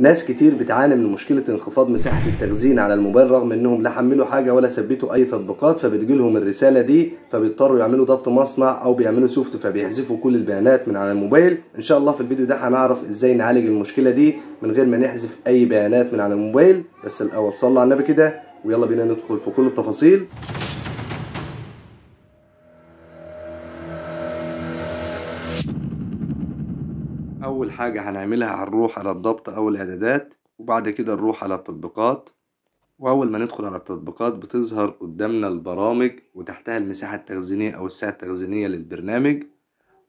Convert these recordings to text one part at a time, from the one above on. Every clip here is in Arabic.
ناس كتير بتعاني من مشكله انخفاض مساحه التخزين على الموبايل رغم انهم لا حملوا حاجه ولا ثبتوا اي تطبيقات فبتجيلهم الرساله دي فبيضطروا يعملوا ضبط مصنع او بيعملوا سوفت فبيحذفوا كل البيانات من على الموبايل ان شاء الله في الفيديو ده هنعرف ازاي نعالج المشكله دي من غير ما نحذف اي بيانات من على الموبايل بس الاول صلى على النبي كده ويلا بينا ندخل في كل التفاصيل أول حاجة هنعملها هنروح على الضبط أو الإعدادات وبعد كده نروح على التطبيقات وأول ما ندخل على التطبيقات بتظهر قدامنا البرامج وتحتها المساحة التخزينية أو السعة التخزينية للبرنامج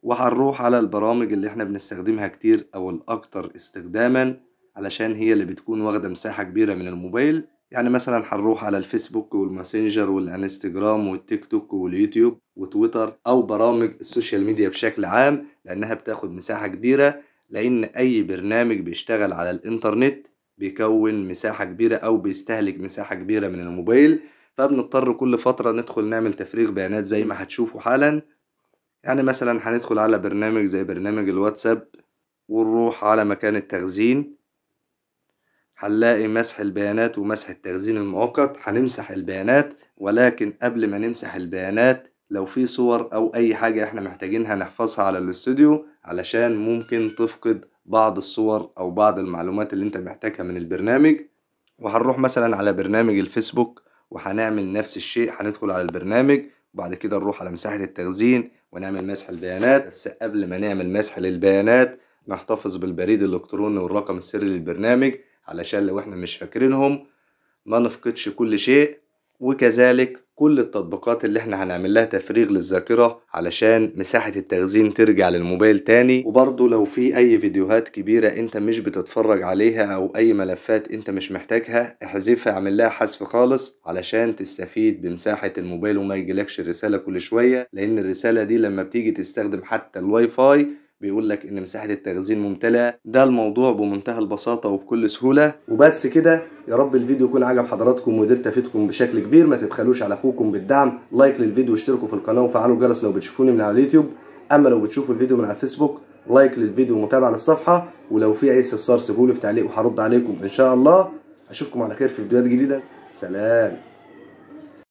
وهنروح على البرامج اللي احنا بنستخدمها كتير أو الأكتر استخداما علشان هي اللي بتكون واخدة مساحة كبيرة من الموبايل يعني مثلا هنروح على الفيسبوك والماسنجر والانستجرام والتيك توك واليوتيوب وتويتر او برامج السوشيال ميديا بشكل عام لانها بتاخد مساحة كبيرة لان اي برنامج بيشتغل على الانترنت بيكون مساحة كبيرة او بيستهلك مساحة كبيرة من الموبايل فبنضطر كل فترة ندخل نعمل تفريغ بيانات زي ما هتشوفوا حالا يعني مثلا هندخل على برنامج زي برنامج الواتساب ونروح على مكان التخزين هنلاقي مسح البيانات ومسح التخزين المؤقت هنمسح البيانات ولكن قبل ما نمسح البيانات لو في صور او اي حاجة احنا محتاجينها نحفظها على الاستوديو علشان ممكن تفقد بعض الصور او بعض المعلومات اللي انت محتاجها من البرنامج وهنروح مثلا على برنامج الفيسبوك وهنعمل نفس الشيء هندخل على البرنامج وبعد كده نروح على مساحة التخزين ونعمل مسح البيانات بس قبل ما نعمل مسح للبيانات نحتفظ بالبريد الالكتروني والرقم السري للبرنامج علشان لو احنا مش فاكرينهم ما نفقدش كل شيء وكذلك كل التطبيقات اللي احنا هنعمل لها تفريغ للذاكرة علشان مساحة التخزين ترجع للموبايل تاني وبرضه لو في اي فيديوهات كبيرة انت مش بتتفرج عليها او اي ملفات انت مش محتاجها احذفها اعمل لها حذف خالص علشان تستفيد بمساحة الموبايل وما يجيلكش الرسالة كل شوية لان الرسالة دي لما بتيجي تستخدم حتى الواي فاي بيقول لك ان مساحه التخزين ممتلئه ده الموضوع بمنتهى البساطه وبكل سهوله وبس كده يا رب الفيديو يكون عجب حضراتكم وقدرت افيدكم بشكل كبير ما تبخلوش على اخوكم بالدعم لايك للفيديو واشتركوا في القناه وفعلوا الجرس لو بتشوفوني من على اليوتيوب اما لو بتشوفوا الفيديو من على الفيسبوك لايك للفيديو ومتابعه للصفحه ولو في اي استفسار سيبولي في تعليق وهرد عليكم ان شاء الله اشوفكم على خير في فيديوهات جديده سلام